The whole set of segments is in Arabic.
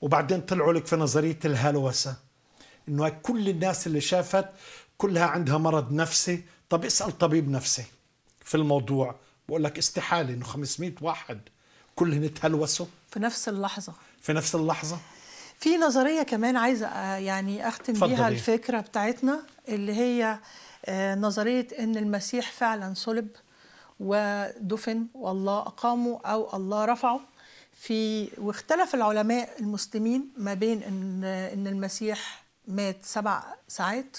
وبعدين طلعوا لك في نظريه الهلوسه انه كل الناس اللي شافت كلها عندها مرض نفسي طب اسال طبيب نفسي في الموضوع بقول لك استحاله انه 500 واحد كلهم تهلوسوا في نفس اللحظه في نفس اللحظه في نظريه كمان عايزه آه، يعني اختم بيها الفكره بتاعتنا اللي هي آه، نظريه ان المسيح فعلا صلب ودفن والله اقامه او الله رفعه في واختلف العلماء المسلمين ما بين ان ان المسيح مات سبع ساعات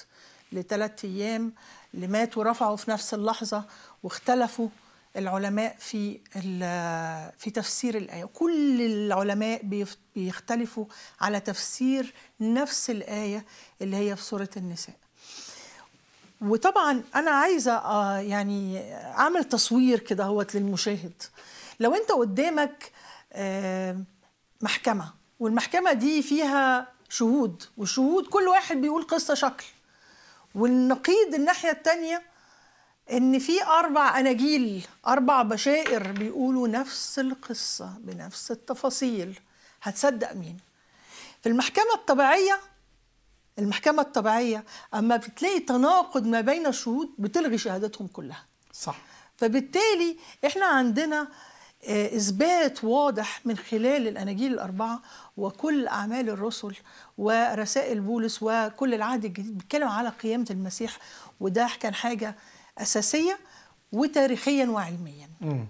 لثلاث ايام اللي مات ورفعوا في نفس اللحظه واختلفوا العلماء في في تفسير الايه كل العلماء بيختلفوا على تفسير نفس الايه اللي هي في سوره النساء وطبعا انا عايزه آه، يعني اعمل تصوير كده هوت للمشاهد لو انت قدامك آه، محكمه والمحكمه دي فيها شهود والشهود كل واحد بيقول قصه شكل والنقيض الناحيه الثانيه ان في اربع اناجيل اربع بشائر بيقولوا نفس القصه بنفس التفاصيل هتصدق مين في المحكمه الطبيعيه المحكمه الطبيعيه اما بتلاقي تناقض ما بين الشهود بتلغي شهادتهم كلها صح فبالتالي احنا عندنا آه، إثبات واضح من خلال الأناجيل الأربعة وكل أعمال الرسل ورسائل بولس وكل العهد الجديد بيتكلم على قيامة المسيح وده كان حاجة أساسية وتاريخيا وعلميا.